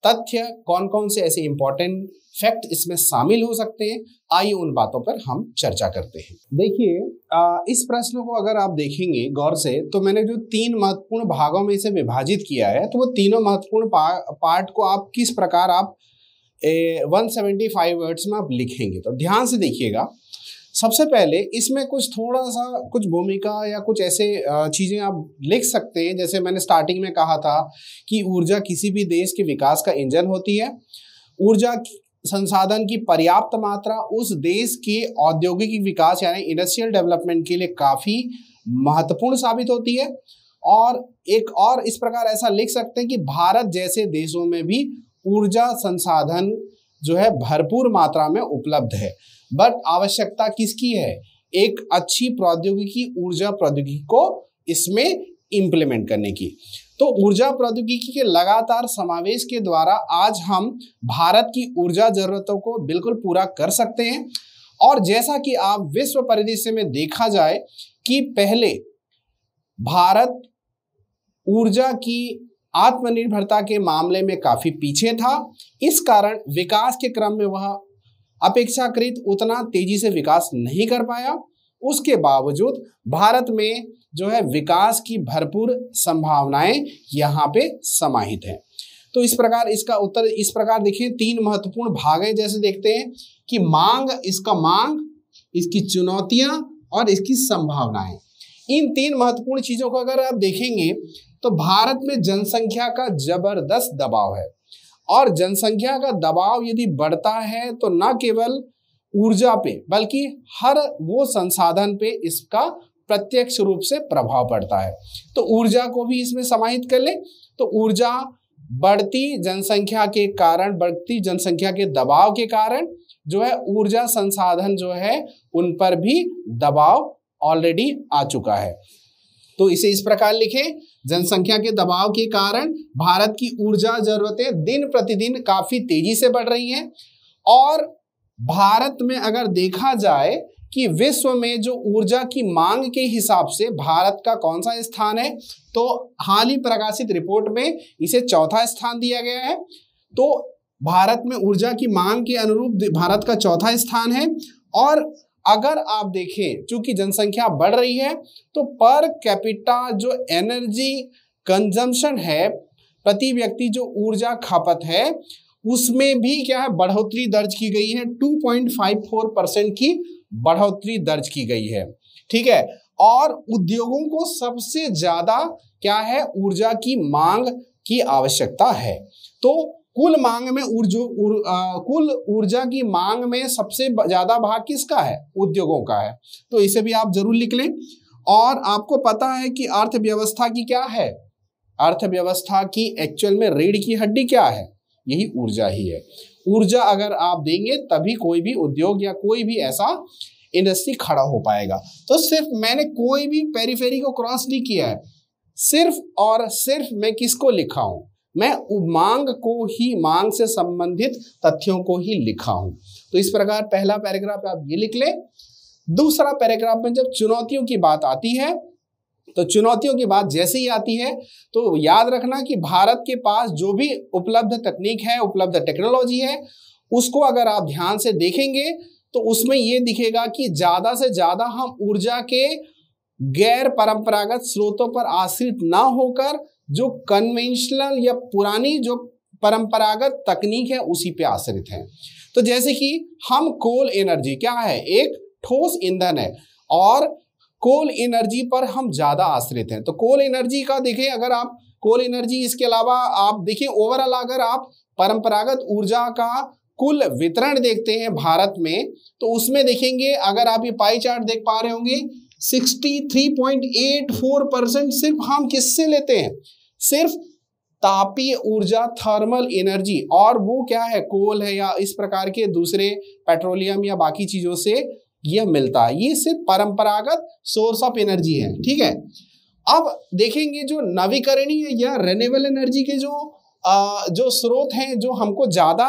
तथ्य कौन कौन से ऐसे इंपॉर्टेंट फैक्ट इसमें शामिल हो सकते हैं आइए उन बातों पर हम चर्चा करते हैं देखिए इस प्रश्न को अगर आप देखेंगे गौर से तो मैंने जो तीन महत्वपूर्ण भागों में इसे विभाजित किया है तो वो तीनों महत्वपूर्ण पा, पार्ट को आप किस प्रकार आप वन सेवेंटी फाइव वर्ड्स में आप लिखेंगे तो ध्यान से देखिएगा सबसे पहले इसमें कुछ थोड़ा सा कुछ भूमिका या कुछ ऐसे चीज़ें आप लिख सकते हैं जैसे मैंने स्टार्टिंग में कहा था कि ऊर्जा किसी भी देश के विकास का इंजन होती है ऊर्जा संसाधन की पर्याप्त मात्रा उस देश के औद्योगिक विकास यानी इंडस्ट्रियल डेवलपमेंट के लिए काफ़ी महत्वपूर्ण साबित होती है और एक और इस प्रकार ऐसा लिख सकते हैं कि भारत जैसे देशों में भी ऊर्जा संसाधन जो है भरपूर मात्रा में उपलब्ध है बट आवश्यकता किसकी है एक अच्छी प्रौद्योगिकी ऊर्जा प्रौद्योगिकी को इसमें इम्प्लीमेंट करने की तो ऊर्जा प्रौद्योगिकी के लगातार समावेश के द्वारा आज हम भारत की ऊर्जा जरूरतों को बिल्कुल पूरा कर सकते हैं और जैसा कि आप विश्व परिदृश्य में देखा जाए कि पहले भारत ऊर्जा की आत्मनिर्भरता के मामले में काफ़ी पीछे था इस कारण विकास के क्रम में वह अपेक्षाकृत उतना तेजी से विकास नहीं कर पाया उसके बावजूद भारत में जो है विकास की भरपूर संभावनाएं यहाँ पे समाहित हैं तो इस प्रकार इसका उत्तर इस प्रकार देखिए तीन महत्वपूर्ण भाग है जैसे देखते हैं कि मांग इसका मांग इसकी चुनौतियां और इसकी संभावनाएं इन तीन महत्वपूर्ण चीज़ों को अगर आप देखेंगे तो भारत में जनसंख्या का जबरदस्त दबाव है और जनसंख्या का दबाव यदि बढ़ता है तो न केवल ऊर्जा पे बल्कि हर वो संसाधन पे इसका प्रत्यक्ष रूप से प्रभाव पड़ता है तो ऊर्जा को भी इसमें समाहित कर ले तो ऊर्जा बढ़ती जनसंख्या के कारण बढ़ती जनसंख्या के दबाव के कारण जो है ऊर्जा संसाधन जो है उन पर भी दबाव ऑलरेडी आ चुका है तो इसे इस प्रकार लिखें जनसंख्या के दबाव के कारण भारत की ऊर्जा जरूरतें दिन प्रतिदिन काफी तेजी से बढ़ रही हैं और भारत में अगर देखा जाए कि विश्व में जो ऊर्जा की मांग के हिसाब से भारत का कौन सा स्थान है तो हाल ही प्रकाशित रिपोर्ट में इसे चौथा स्थान दिया गया है तो भारत में ऊर्जा की मांग के अनुरूप भारत का चौथा स्थान है और अगर आप देखें चूंकि जनसंख्या बढ़ रही है तो पर कैपिटा जो एनर्जी कंजम्पशन है प्रति व्यक्ति जो ऊर्जा खपत है उसमें भी क्या है बढ़ोतरी दर्ज की गई है 2.54 परसेंट की बढ़ोतरी दर्ज की गई है ठीक है और उद्योगों को सबसे ज्यादा क्या है ऊर्जा की मांग की आवश्यकता है तो कुल मांग में ऊर्जो उर, कुल ऊर्जा की मांग में सबसे ज्यादा भाग किसका है उद्योगों का है तो इसे भी आप जरूर लिख लें और आपको पता है कि अर्थव्यवस्था की क्या है अर्थव्यवस्था की एक्चुअल में रीढ़ की हड्डी क्या है यही ऊर्जा ही है ऊर्जा अगर आप देंगे तभी कोई भी उद्योग या कोई भी ऐसा इंडस्ट्री खड़ा हो पाएगा तो सिर्फ मैंने कोई भी पेरीफेरी को क्रॉस नहीं किया है सिर्फ और सिर्फ मैं किसको लिखा हूं मैं उमांग को ही मांग से संबंधित तथ्यों को ही लिखा हूं तो इस प्रकार पहला पैराग्राफ आप ये लिख लें दूसरा पैराग्राफ में जब चुनौतियों की बात आती है तो चुनौतियों की बात जैसे ही आती है तो याद रखना कि भारत के पास जो भी उपलब्ध तकनीक है उपलब्ध टेक्नोलॉजी है उसको अगर आप ध्यान से देखेंगे तो उसमें ये दिखेगा कि ज़्यादा से ज़्यादा हम ऊर्जा के गैर परंपरागत स्रोतों पर आश्रित ना होकर जो कन्वेंशनल या पुरानी जो परंपरागत तकनीक है उसी पे आश्रित है तो जैसे कि हम कोल एनर्जी क्या है एक ठोस ईंधन है और कोल एनर्जी पर हम ज़्यादा आश्रित हैं तो कोल एनर्जी का देखें अगर आप कोल एनर्जी इसके अलावा आप देखिए ओवरऑल अगर आप परंपरागत ऊर्जा का कुल वितरण देखते हैं भारत में तो उसमें देखेंगे अगर आप ये पाई चार्ट देख पा रहे होंगे 63.84 परसेंट सिर्फ हम किससे लेते हैं सिर्फ तापीय ऊर्जा थर्मल एनर्जी और वो क्या है कोल है या इस प्रकार के दूसरे पेट्रोलियम या बाकी चीजों से यह मिलता है ये सिर्फ परंपरागत सोर्स ऑफ एनर्जी है ठीक है अब देखेंगे जो नवीकरणीय या रेनेबल एनर्जी के जो आ, जो स्रोत हैं जो हमको ज़्यादा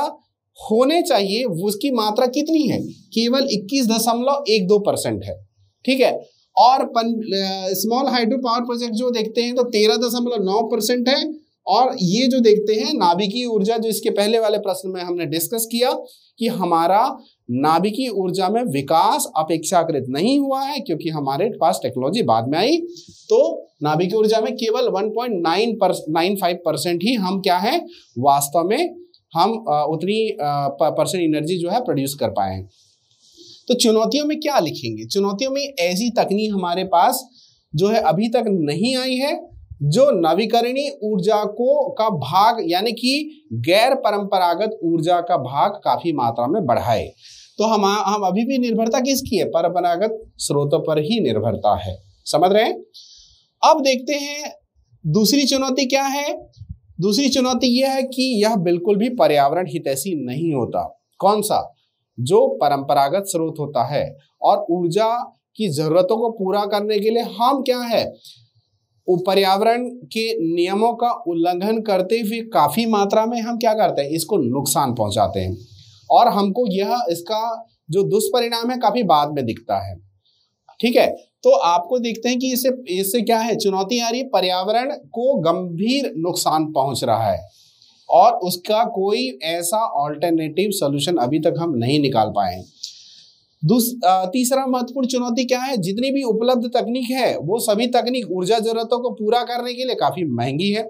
होने चाहिए उसकी मात्रा कितनी है केवल इक्कीस दशमलव एक दो परसेंट है ठीक है और स्मॉल हाइड्रो पावर प्रोजेक्ट जो देखते हैं तो तेरह दशमलव नौ परसेंट है और ये जो देखते हैं नाभिकीय ऊर्जा जो इसके पहले वाले प्रश्न में हमने डिस्कस किया कि हमारा नाभिकीय ऊर्जा में विकास अपेक्षाकृत नहीं हुआ है क्योंकि हमारे पास टेक्नोलॉजी बाद में आई तो नाभिकीय ऊर्जा में केवल 1.9 पॉइंट नाइन फाइव परसेंट ही हम क्या है वास्तव में हम उतनी परसेंट एनर्जी जो है प्रोड्यूस कर पाए हैं तो चुनौतियों में क्या लिखेंगे चुनौतियों में ऐसी तकनीक हमारे पास जो है अभी तक नहीं आई है जो नवीकरणीय ऊर्जा को का भाग यानी कि गैर परंपरागत ऊर्जा का भाग काफी मात्रा में बढ़ाए तो हम हम अभी भी निर्भरता किसकी है परंपरागत स्रोतों पर ही निर्भरता है समझ रहे हैं अब देखते हैं दूसरी चुनौती क्या है दूसरी चुनौती यह है कि यह बिल्कुल भी पर्यावरण हितैषी नहीं होता कौन सा जो परंपरागत स्रोत होता है और ऊर्जा की जरूरतों को पूरा करने के लिए हम क्या है पर्यावरण के नियमों का उल्लंघन करते हुए काफ़ी मात्रा में हम क्या करते हैं इसको नुकसान पहुंचाते हैं और हमको यह इसका जो दुष्परिणाम है काफ़ी बाद में दिखता है ठीक है तो आपको देखते हैं कि इससे इससे क्या है चुनौती आ रही है पर्यावरण को गंभीर नुकसान पहुंच रहा है और उसका कोई ऐसा ऑल्टरनेटिव सोल्यूशन अभी तक हम नहीं निकाल पाए तीसरा महत्वपूर्ण चुनौती क्या है जितनी भी उपलब्ध तकनीक है वो सभी तकनीक ऊर्जा जरूरतों को पूरा करने के लिए काफ़ी महंगी है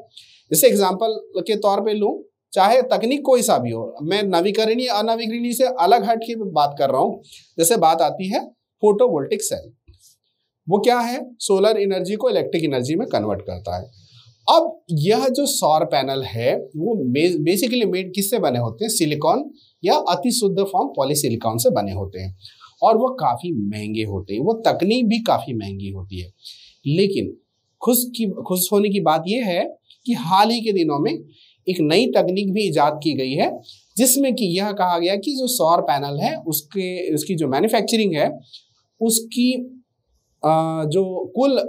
इसे एग्जाम्पल के तौर पर लूँ चाहे तकनीक कोई सा भी हो मैं नवीकरणीय अनवीकरणीय से अलग हट की बात कर रहा हूँ जैसे बात आती है फोटोवोल्टिक सेल वो क्या है सोलर एनर्जी को इलेक्ट्रिक एनर्जी में कन्वर्ट करता है अब यह जो सौर पैनल है वो बेसिकली मेड किससे बने होते हैं सिलिकॉन या अति शुद्ध फॉर्म पॉलीसिलिकॉन से बने होते हैं और वो काफ़ी महंगे होते हैं वो तकनीक भी काफ़ी महंगी होती है लेकिन खुश की खुश होने की बात यह है कि हाल ही के दिनों में एक नई तकनीक भी ईजाद की गई है जिसमें कि यह कहा गया कि जो सौर पैनल है उसके उसकी जो मैन्युफैक्चरिंग है उसकी जो कुल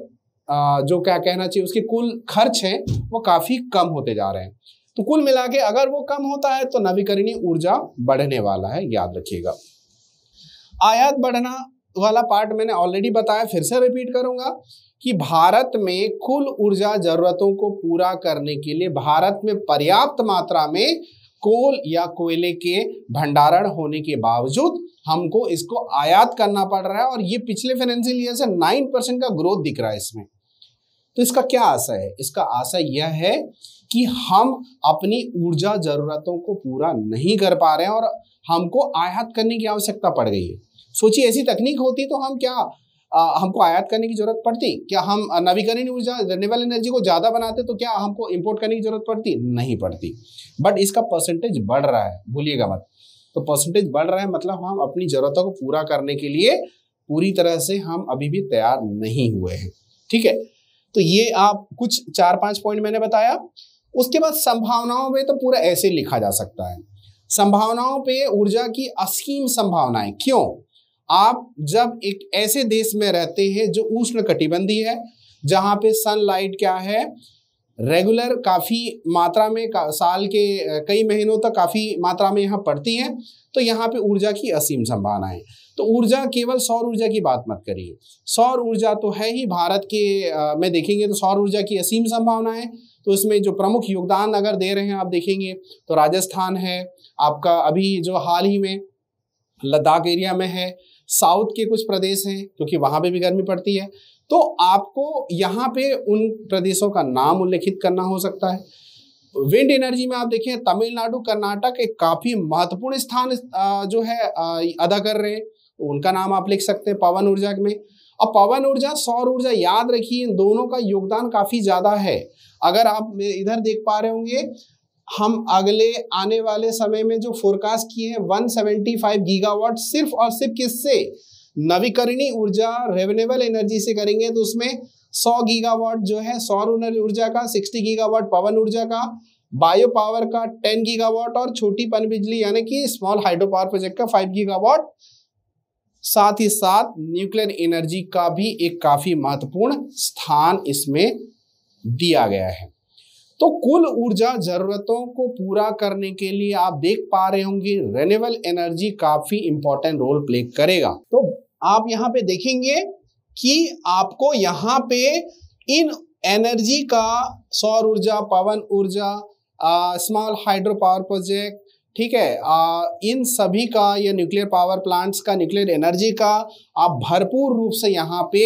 जो क्या कहना चाहिए उसके कुल खर्च हैं वो काफ़ी कम होते जा रहे हैं तो कुल मिला के अगर वो कम होता है तो नवीकरणीय ऊर्जा बढ़ने वाला है याद रखिएगा आयात बढ़ना वाला पार्ट मैंने ऑलरेडी बताया फिर से रिपीट करूंगा कि भारत में कुल ऊर्जा जरूरतों को पूरा करने के लिए भारत में पर्याप्त मात्रा में कोल या कोयले के भंडारण होने के बावजूद हमको इसको आयात करना पड़ रहा है और ये पिछले फाइनेंशियल ईयर से नाइन परसेंट का ग्रोथ दिख रहा है इसमें तो इसका क्या आशा है इसका आशा यह है कि हम अपनी ऊर्जा जरूरतों को पूरा नहीं कर पा रहे हैं और हमको आयात करने की आवश्यकता पड़ गई है सोचिए ऐसी तकनीक होती तो हम क्या आ, हमको आयात करने की जरूरत पड़ती क्या हम नवीकरणीय ऊर्जा रिन्यूएबल एनर्जी को ज़्यादा बनाते तो क्या हमको इम्पोर्ट करने की जरूरत पड़ती नहीं पड़ती बट इसका परसेंटेज बढ़ रहा है भूलिएगा मत तो परसेंटेज बढ़ रहा है मतलब हम अपनी ज़रूरतों को पूरा करने के लिए पूरी तरह से हम अभी भी तैयार नहीं हुए हैं ठीक है तो ये आप कुछ चार पांच पॉइंट मैंने बताया उसके बाद संभावनाओं में तो पूरा ऐसे लिखा जा सकता है संभावनाओं पे ऊर्जा की असीम संभावनाएं क्यों आप जब एक ऐसे देश में रहते हैं जो उष्ण कटिबंधी है जहां पे सनलाइट क्या है रेगुलर काफ़ी मात्रा में का, साल के कई महीनों तक काफ़ी मात्रा में यहाँ पड़ती है तो यहाँ पे ऊर्जा की असीम संभावनाएं तो ऊर्जा केवल सौर ऊर्जा की बात मत करिए सौर ऊर्जा तो है ही भारत के आ, में देखेंगे तो सौर ऊर्जा की असीम संभावना है तो इसमें जो प्रमुख योगदान अगर दे रहे हैं आप देखेंगे तो राजस्थान है आपका अभी जो हाल ही में लद्दाख एरिया में है साउथ के कुछ प्रदेश हैं क्योंकि वहाँ पे भी गर्मी पड़ती है तो आपको यहाँ पे उन प्रदेशों का नाम उल्लेखित करना हो सकता है विंड एनर्जी में आप देखें तमिलनाडु कर्नाटक एक काफ़ी महत्वपूर्ण स्थान जो है अदा कर रहे हैं तो उनका नाम आप लिख सकते हैं पवन ऊर्जा में अब पवन ऊर्जा सौर ऊर्जा याद रखिए इन दोनों का योगदान काफ़ी ज़्यादा है अगर आप इधर देख पा रहे होंगे हम अगले आने वाले समय में जो फोरकास्ट किए हैं 175 गीगावाट सिर्फ और सिर्फ किससे नवीकरणीय ऊर्जा रेवनेबल एनर्जी से करेंगे तो उसमें 100 गीगावाट जो है सौर ऊर्जा का 60 गीगावाट पवन ऊर्जा का बायो पावर का 10 गीगावाट और छोटी पनबिजली यानी कि स्मॉल हाइड्रो पावर प्रोजेक्ट का 5 गीगावाट साथ ही साथ न्यूक्लियर एनर्जी का भी एक काफ़ी महत्वपूर्ण स्थान इसमें दिया गया है तो कुल ऊर्जा ज़रूरतों को पूरा करने के लिए आप देख पा रहे होंगे रेन्यूएबल एनर्जी काफ़ी इंपॉर्टेंट रोल प्ले करेगा तो आप यहाँ पे देखेंगे कि आपको यहाँ पे इन एनर्जी का सौर ऊर्जा पवन ऊर्जा स्मॉल हाइड्रो पावर प्रोजेक्ट ठीक है आ, इन सभी का या न्यूक्लियर पावर प्लांट्स का न्यूक्लियर एनर्जी का आप भरपूर रूप से यहाँ पे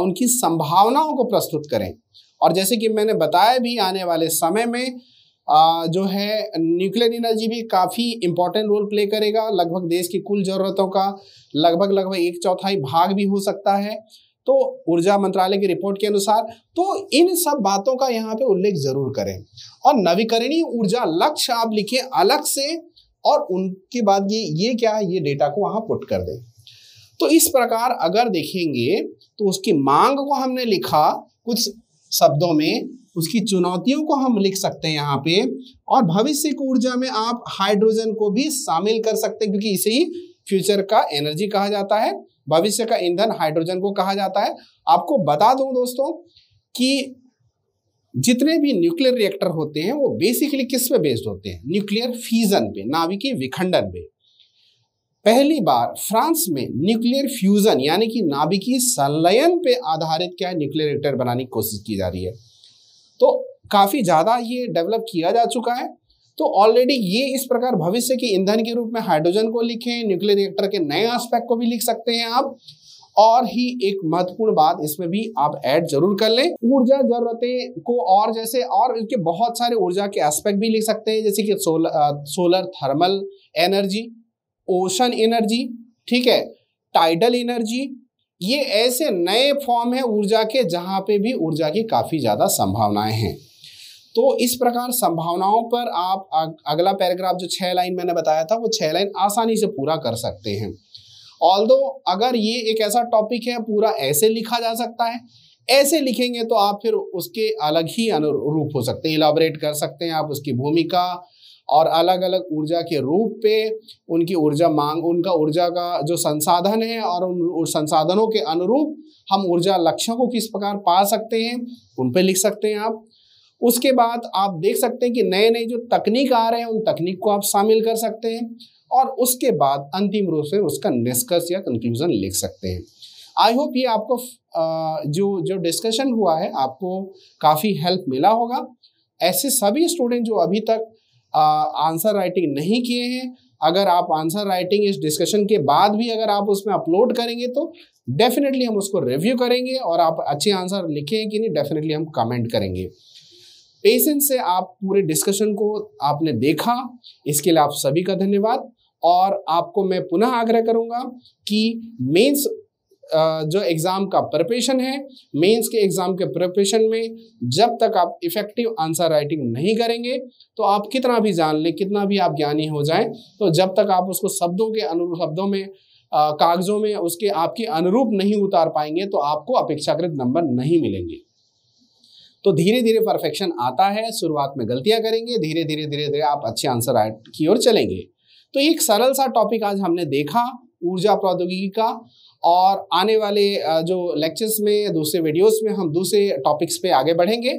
उनकी संभावनाओं को प्रस्तुत करें और जैसे कि मैंने बताया भी आने वाले समय में आ, जो है न्यूक्लियर एनर्जी भी काफ़ी इम्पोर्टेंट रोल प्ले करेगा लगभग देश की कुल ज़रूरतों का लगभग लगभग एक चौथाई भाग भी हो सकता है तो ऊर्जा मंत्रालय की रिपोर्ट के अनुसार तो इन सब बातों का यहाँ पे उल्लेख जरूर करें और नवीकरणीय ऊर्जा लक्ष्य आप लिखें अलग से और उनके बाद ये ये क्या है ये डेटा को वहाँ पुट कर दें तो इस प्रकार अगर देखेंगे तो उसकी मांग को हमने लिखा कुछ शब्दों में उसकी चुनौतियों को हम लिख सकते हैं यहाँ पे और भविष्य की ऊर्जा में आप हाइड्रोजन को भी शामिल कर सकते हैं क्योंकि इसे ही फ्यूचर का एनर्जी कहा जाता है भविष्य का ईंधन हाइड्रोजन को कहा जाता है आपको बता दूं दोस्तों कि जितने भी न्यूक्लियर रिएक्टर होते हैं वो बेसिकली किस पे बेस्ड होते हैं न्यूक्लियर फ्यूजन पे नाभिकीय विखंडन पे पहली बार फ्रांस में न्यूक्लियर फ्यूजन यानी कि नाभिकीय संलयन पे आधारित क्या है न्यूक्लियर रिएक्टर बनाने की कोशिश की जा रही है तो काफ़ी ज़्यादा ये डेवलप किया जा चुका है तो ऑलरेडी ये इस प्रकार भविष्य की ईंधन के रूप में हाइड्रोजन को लिखें न्यूक्लियर रिएक्टर के नए आस्पेक्ट को भी लिख सकते हैं आप और ही एक महत्वपूर्ण बात इसमें भी आप ऐड जरूर कर लें ऊर्जा जरूरतें को और जैसे और इसके बहुत सारे ऊर्जा के एस्पेक्ट भी लिख सकते हैं जैसे कि solar solar thermal energy ocean energy ठीक है टाइडल एनर्जी ये ऐसे नए फॉर्म है ऊर्जा के जहां पे भी ऊर्जा की काफ़ी ज़्यादा संभावनाएं हैं तो इस प्रकार संभावनाओं पर आप अगला पैराग्राफ जो छह लाइन मैंने बताया था वो छः लाइन आसानी से पूरा कर सकते हैं ऑल अगर ये एक ऐसा टॉपिक है पूरा ऐसे लिखा जा सकता है ऐसे लिखेंगे तो आप फिर उसके अलग ही अनुरूप हो सकते हैं इलाबरेट कर सकते हैं आप उसकी भूमिका और अलग अलग ऊर्जा के रूप पे उनकी ऊर्जा मांग उनका ऊर्जा का जो संसाधन है और उन संसाधनों के अनुरूप हम ऊर्जा लक्ष्यों को किस प्रकार पा सकते हैं उन पे लिख सकते हैं आप उसके बाद आप देख सकते हैं कि नए नए जो तकनीक आ रहे हैं उन तकनीक को आप शामिल कर सकते हैं और उसके बाद अंतिम रूप से उसका निष्कर्ष या कंक्लूजन लिख सकते हैं आई होप ये आपको जो जो डिस्कशन हुआ है आपको काफ़ी हेल्प मिला होगा ऐसे सभी स्टूडेंट जो अभी तक आंसर राइटिंग नहीं किए हैं अगर आप आंसर राइटिंग इस डिस्कशन के बाद भी अगर आप उसमें अपलोड करेंगे तो डेफिनेटली हम उसको रिव्यू करेंगे और आप अच्छे आंसर लिखे हैं कि नहीं डेफिनेटली हम कमेंट करेंगे पेशेंस से आप पूरे डिस्कशन को आपने देखा इसके लिए आप सभी का धन्यवाद और आपको मैं पुनः आग्रह करूंगा कि मेंस जो एग्ज़ाम का प्रिपरेशन है मेंस के एग्ज़ाम के प्रिपरेशन में जब तक आप इफ़ेक्टिव आंसर राइटिंग नहीं करेंगे तो आप कितना भी जान लें कितना भी आप ज्ञानी हो जाएं तो जब तक आप उसको शब्दों के अनुरूप शब्दों में कागज़ों में उसके आपके अनुरूप नहीं उतार पाएंगे तो आपको अपेक्षाकृत नंबर नहीं मिलेंगे तो धीरे धीरे परफेक्शन आता है शुरुआत में गलतियाँ करेंगे धीरे धीरे धीरे धीरे आप अच्छे आंसर की ओर चलेंगे तो एक सरल सा टॉपिक आज हमने देखा ऊर्जा प्रौद्योगिकी का और आने वाले जो लेक्चर्स में दूसरे वीडियोस में हम दूसरे टॉपिक्स पे आगे बढ़ेंगे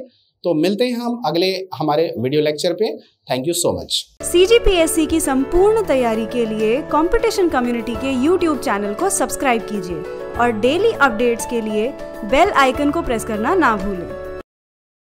तो मिलते हैं हम अगले हमारे वीडियो लेक्चर पे thank you so much C की संपूर्ण तैयारी के लिए कंपटीशन कम्युनिटी के यूट्यूब चैनल को सब्सक्राइब कीजिए और डेली अपडेट्स के लिए बेल आइकन को प्रेस करना ना भूलें